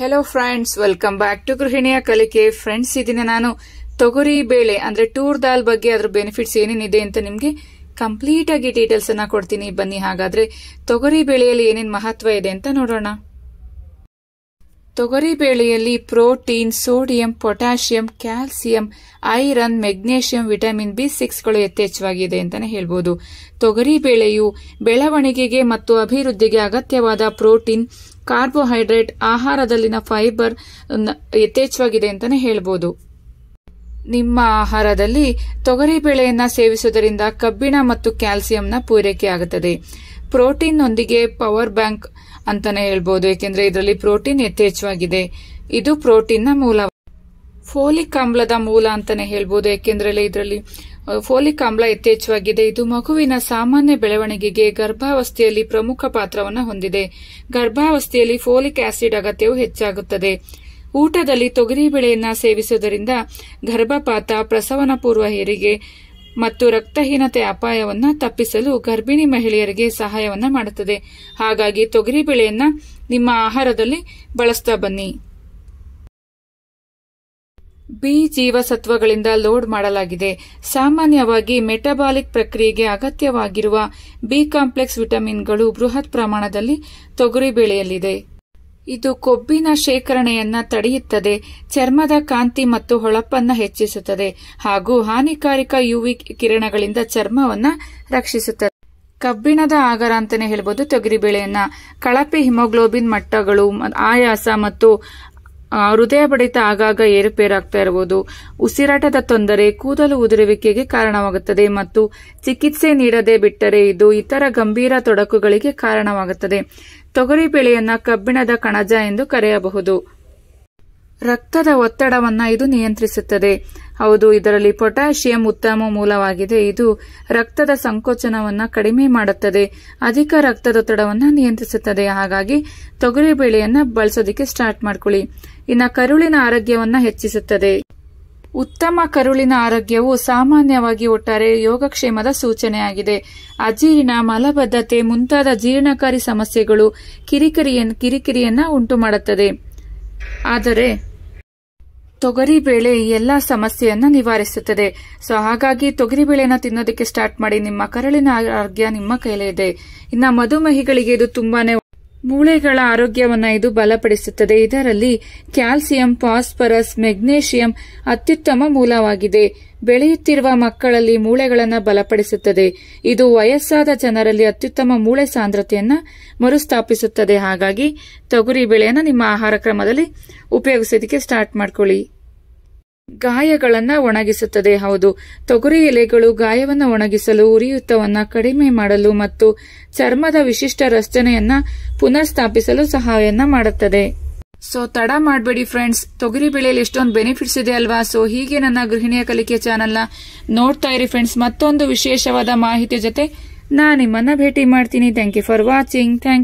hello friends welcome back to ಗೃಹಿಣಿಯ ಕಲಿಕೆ friends ಇದನ್ನ ನಾನು ತೊಗರಿ ಬೇಳೆ ಅಂದ್ರೆ ಟೂರ್ ದಾಲ್ ಬಗ್ಗೆ ಅದ್ರ ಬೆನಿಫಿಟ್ಸ್ ಏನೇನಿದೆ ಅಂತ ನಿಮಗೆ ಕಂಪ್ಲೀಟ್ ಆಗಿ ಡೀಟೇಲ್ಸ್ ಅನ್ನ ಕೊಡ್ತೀನಿ ಬನ್ನಿ ಹಾಗಾದ್ರೆ ತೊಗರಿ ಬೇಳೆಯಲ್ಲಿ ಏನೇನು ಮಹತ್ವ ಇದೆ ಅಂತ ನೋಡೋಣ ತೊಗರಿಬೇಳೆಯಲ್ಲಿ protein sodium potassium calcium iron magnesium vitamin B ಸಿಕ್ಸ್ಗಳು ಯಥೇಚ್ಛವಾಗಿದೆ ಅಂತಾನೆ ಹೇಳ್ಬೋದು ತೊಗರಿಬೇಳೆಯು ಬೆಳವಣಿಗೆಗೆ ಮತ್ತು ಅಭಿವೃದ್ಧಿಗೆ ಅಗತ್ಯವಾದ ಪ್ರೋಟೀನ್ ಕಾರ್ಬೋಹೈಡ್ರೇಟ್ ಆಹಾರದಲ್ಲಿನ ಫೈಬರ್ ಯಥೇಚ್ಛವಾಗಿದೆ ಅಂತಾನೆ ಹೇಳ್ಬೋದು ನಿಮ್ಮ ಆಹಾರದಲ್ಲಿ ತೊಗರಿಬೇಳೆಯನ್ನ ಸೇವಿಸುವುದರಿಂದ ಕಬ್ಬಿಣ ಮತ್ತು ಕ್ಯಾಲ್ಸಿಯಂನ ಪೂರೈಕೆಯಾಗುತ್ತದೆ ಆಗುತ್ತದೆ ಪ್ರೋಟೀನ್ನೊಂದಿಗೆ ಪವರ್ ಬ್ಯಾಂಕ್ ಅಂತಾನೆ ಹೇಳ್ಬೋದು ಏಕೆಂದರೆ ಇದರಲ್ಲಿ ಪ್ರೋಟೀನ್ ಯಥೇಚ್ಛವಾಗಿದೆ ಇದು ಪ್ರೋಟೀನ್ನ ಮೂಲ ಫೋಲಿಕ್ ಆಮ್ಲದ ಮೂಲ ಅಂತಾನೆ ಹೇಳ್ಬೋದು ಏಕೆಂದ್ರೆ ಇದರಲ್ಲಿ ಫೋಲಿಕ್ ಆಮ್ಲ ಯಥೇಚ್ಛವಾಗಿದೆ ಇದು ಮಗುವಿನ ಸಾಮಾನ್ಯ ಬೆಳವಣಿಗೆಗೆ ಗರ್ಭಾವಸ್ಥೆಯಲ್ಲಿ ಪ್ರಮುಖ ಪಾತ್ರವನ್ನು ಹೊಂದಿದೆ ಗರ್ಭಾವಸ್ಥೆಯಲ್ಲಿ ಫೋಲಿಕ್ ಆಸಿಡ್ ಅಗತ್ಯವು ಹೆಚ್ಚಾಗುತ್ತದೆ ಊಟದಲ್ಲಿ ತೊಗರಿ ಬೆಳೆಯನ್ನ ಸೇವಿಸುವುದರಿಂದ ಗರ್ಭಪಾತ ಪ್ರಸವನ ಪೂರ್ವ ಹೆರಿಗೆ ಮತ್ತು ರಕ್ತಹೀನತೆ ಅಪಾಯವನ್ನು ತಪ್ಪಿಸಲು ಗರ್ಭಿಣಿ ಮಹಿಳೆಯರಿಗೆ ಸಹಾಯವನ್ನ ಮಾಡುತ್ತದೆ ಹಾಗಾಗಿ ತೊಗರಿ ಬೆಳೆಯನ್ನ ನಿಮ್ಮ ಆಹಾರದಲ್ಲಿ ಬಳಸ್ತಾ ಬನ್ನಿ ಬಿ ಜೀವಸತ್ವಗಳಿಂದ ಲೋಡ್ ಮಾಡಲಾಗಿದೆ ಸಾಮಾನ್ಯವಾಗಿ ಮೆಟಬಾಲಿಕ್ ಪ್ರಕ್ರಿಯೆಗೆ ಅಗತ್ಯವಾಗಿರುವ ಬಿ ಕಾಂಪ್ಲೆಕ್ಸ್ ವಿಟಮಿನ್ಗಳು ಬೃಹತ್ ಪ್ರಮಾಣದಲ್ಲಿ ತೊಗರಿ ಬೆಳೆಯಲ್ಲಿದೆ ಇದು ಕೊಬ್ಬಿನ ಶೇಖರಣೆಯನ್ನ ತಡೆಯುತ್ತದೆ ಚರ್ಮದ ಕಾಂತಿ ಮತ್ತು ಹೊಳಪನ್ನ ಹೆಚ್ಚಿಸುತ್ತದೆ ಹಾಗೂ ಹಾನಿಕಾರಕ ಯುವಿ ಕಿರಣಗಳಿಂದ ಚರ್ಮವನ್ನ ರಕ್ಷಿಸುತ್ತದೆ ಕಬ್ಬಿಣದ ಆಗರ ಅಂತಾನೆ ಹೇಳ್ಬೋದು ಬೇಳೆಯನ್ನ ಕಳಪೆ ಹಿಮೋಗ್ಲೋಬಿನ್ ಮಟ್ಟಗಳು ಆಯಾಸ ಮತ್ತು ಹೃದಯ ಬಡಿತ ಆಗಾಗ ಏರುಪೇರಾಗ್ತಾ ಇರಬಹುದು ಉಸಿರಾಟದ ತೊಂದರೆ ಕೂದಲು ಉದುರುವಿಕೆಗೆ ಕಾರಣವಾಗುತ್ತದೆ ಮತ್ತು ಚಿಕಿತ್ಸೆ ನೀಡದೆ ಬಿಟ್ಟರೆ ಇದು ಇತರ ಗಂಭೀರ ತೊಡಕುಗಳಿಗೆ ಕಾರಣವಾಗುತ್ತದೆ ತೊಗರಿ ಬೆಳೆಯನ್ನ ಕಬ್ಬಿಣದ ಕಣಜ ಎಂದು ಕರೆಯಬಹುದು ರಕ್ತದ ಒತ್ತಡವನ್ನು ಇದು ನಿಯಂತ್ರಿಸುತ್ತದೆ ಹೌದು ಇದರಲ್ಲಿ ಪೊಟ್ಯಾಷಿಯಂ ಉತ್ತಮ ಮೂಲವಾಗಿದೆ ಇದು ರಕ್ತದ ಸಂಕೋಚನವನ್ನು ಕಡಿಮೆ ಮಾಡುತ್ತದೆ ಅಧಿಕ ರಕ್ತದೊತ್ತಡವನ್ನು ನಿಯಂತ್ರಿಸುತ್ತದೆ ಹಾಗಾಗಿ ತೊಗರಿ ಬೇಳೆಯನ್ನ ಬಳಸೋದಿಕ್ಕೆ ಸ್ಟಾರ್ಟ್ ಮಾಡ್ಕೊಳ್ಳಿ ಇನ್ನು ಕರುಳಿನ ಆರೋಗ್ಯವನ್ನ ಹೆಚ್ಚಿಸುತ್ತದೆ ಉತ್ತಮ ಕರುಳಿನ ಆರೋಗ್ಯವು ಸಾಮಾನ್ಯವಾಗಿ ಒಟ್ಟಾರೆ ಯೋಗಕ್ಷೇಮದ ಸೂಚನೆಯಾಗಿದೆ ಅಜೀರ್ಣ ಮಲಬದ್ಧತೆ ಮುಂತಾದ ಜೀರ್ಣಕಾರಿ ಸಮಸ್ಯೆಗಳು ಕಿರಿಕಿರಿಯ ಕಿರಿಕಿರಿಯನ್ನ ಉಂಟು ಮಾಡುತ್ತದೆ ಆದರೆ ತೊಗರಿ ಬೇಳೆ ಎಲ್ಲಾ ಸಮಸ್ಯೆಯನ್ನ ನಿವಾರಿಸುತ್ತದೆ ಸೊ ಹಾಗಾಗಿ ತೊಗರಿ ಬೇಳೆನ ತಿನ್ನೋದಕ್ಕೆ ಸ್ಟಾರ್ಟ್ ಮಾಡಿ ನಿಮ್ಮ ಕರಳಿನ ಆರೋಗ್ಯ ನಿಮ್ಮ ಕೈಲೇ ಇದೆ ಇನ್ನ ಮಧುಮೇಹಿಗಳಿಗೆ ಇದು ತುಂಬಾನೇ ಮೂಳೆಗಳ ಆರೋಗ್ಯವನ್ನು ಇದು ಬಲಪಡಿಸುತ್ತದೆ ಇದರಲ್ಲಿ ಕ್ಯಾಲ್ಸಿಯಂ ಫಾಸ್ಫರಸ್ ಮೆಗ್ನೇಷಿಯಂ ಅತ್ಯುತ್ತಮ ಮೂಲವಾಗಿದೆ ಬೆಳೆಯುತ್ತಿರುವ ಮಕ್ಕಳಲ್ಲಿ ಮೂಳೆಗಳನ್ನು ಬಲಪಡಿಸುತ್ತದೆ ಇದು ವಯಸ್ಸಾದ ಜನರಲ್ಲಿ ಅತ್ಯುತ್ತಮ ಮೂಳೆ ಸಾಂದ್ರತೆಯನ್ನು ಮರುಸ್ಥಾಪಿಸುತ್ತದೆ ಹಾಗಾಗಿ ತೊಗರಿ ಬೆಳೆಯನ್ನು ನಿಮ್ಮ ಆಹಾರ ಕ್ರಮದಲ್ಲಿ ಉಪಯೋಗಿಸೋದಕ್ಕೆ ಸ್ಟಾರ್ಟ್ ಮಾಡ್ಕೊಳ್ಳಿ ಗಾಯಗಳನ್ನು ಒಣಗಿಸುತ್ತದೆ ಹೌದು ತೊಗರಿ ಎಲೆಗಳು ಗಾಯವನ್ನು ಒಣಗಿಸಲು ಉರಿಯೂತವನ್ನು ಕಡಿಮೆ ಮಾಡಲು ಮತ್ತು ಚರ್ಮದ ವಿಶಿಷ್ಟ ರಚನೆಯನ್ನ ಸ್ಥಾಪಿಸಲು ಸಹಾಯವನ್ನ ಮಾಡುತ್ತದೆ ಸೊ ತಡ ಮಾಡಬೇಡಿ ಫ್ರೆಂಡ್ಸ್ ತೊಗರಿ ಬೆಳೆಯಲ್ಲಿ ಎಷ್ಟೊಂದು ಬೆನಿಫಿಟ್ಸ್ ಇದೆ ಅಲ್ವಾ ಸೊ ಹೀಗೆ ನನ್ನ ಗೃಹಿಣಿಯ ಕಲಿಕೆ ಚಾನೆಲ್ನ ನೋಡ್ತಾ ಇರಿ ಫ್ರೆಂಡ್ಸ್ ಮತ್ತೊಂದು ವಿಶೇಷವಾದ ಮಾಹಿತಿ ಜೊತೆ ನಾನು ನಿಮ್ಮನ್ನ ಭೇಟಿ ಮಾಡ್ತೀನಿ thank you for watching thank